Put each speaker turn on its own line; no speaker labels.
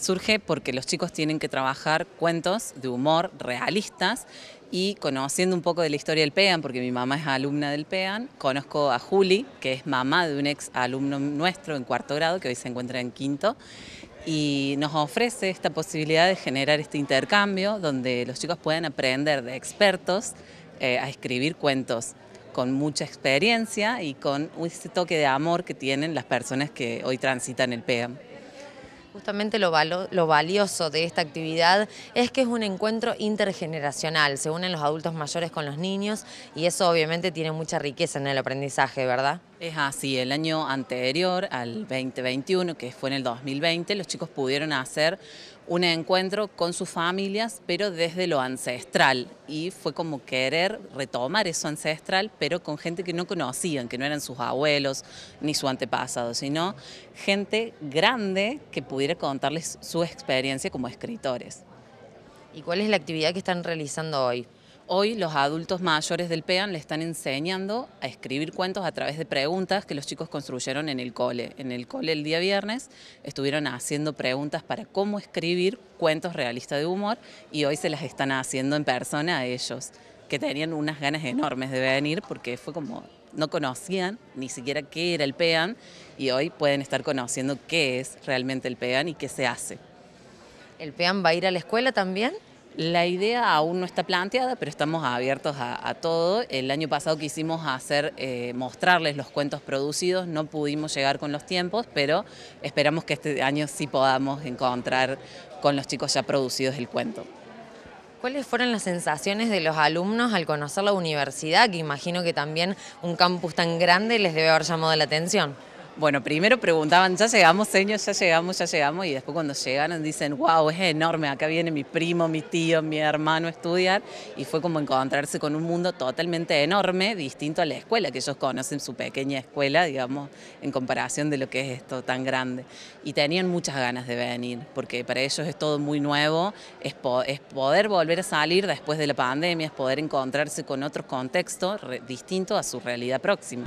Surge porque los chicos tienen que trabajar cuentos de humor realistas y conociendo un poco de la historia del PEAN, porque mi mamá es alumna del PEAN, conozco a Juli, que es mamá de un ex alumno nuestro en cuarto grado, que hoy se encuentra en quinto, y nos ofrece esta posibilidad de generar este intercambio donde los chicos pueden aprender de expertos eh, a escribir cuentos con mucha experiencia y con ese toque de amor que tienen las personas que hoy transitan el PEAM.
Justamente lo, valioso de esta actividad es que es un encuentro intergeneracional, se unen los adultos mayores con los niños y eso obviamente tiene mucha riqueza en el aprendizaje, ¿verdad? Es así, el año anterior al 2021, que fue en el 2020, los chicos pudieron
hacer un encuentro con sus familias, pero desde lo ancestral. Y fue como querer retomar eso ancestral, pero con gente que no conocían, que no eran sus abuelos ni su antepasado, sino gente grande que pudiera contarles su experiencia como escritores. ¿Y cuál es la actividad que están realizando hoy? Hoy los adultos mayores del PEAN le están enseñando a escribir cuentos a través de preguntas que los chicos construyeron en el cole. En el cole el día viernes estuvieron haciendo preguntas para cómo escribir cuentos realistas de humor y hoy se las están haciendo en persona a ellos, que tenían unas ganas enormes de venir porque fue como no conocían ni siquiera qué era el PEAN y hoy pueden estar conociendo qué es realmente el PEAN y qué se hace.
¿El PEAN va a ir a la escuela también?
La idea aún no está planteada, pero estamos abiertos a, todo. El año pasado quisimos hacer, eh, mostrarles los cuentos producidos, no pudimos llegar con los tiempos, pero esperamos que este año sí podamos encontrar con los chicos ya producidos el cuento.
¿Cuáles fueron las sensaciones de los alumnos al conocer la universidad? Que imagino que también un campus tan grande les debe haber llamado la atención. Bueno, primero preguntaban, ya llegamos, señores, ya llegamos, ya llegamos, y después cuando
llegaron dicen, wow, es enorme, acá viene mi primo, mi tío, mi hermano a estudiar, y fue como encontrarse con un mundo totalmente enorme, distinto a la escuela, que ellos conocen su pequeña escuela, digamos, en comparación de lo que es esto tan grande. Y tenían muchas ganas de venir, porque para ellos es todo muy nuevo, es, poder volver a salir después de la pandemia, es poder encontrarse con otros contextos distinto a su realidad próxima.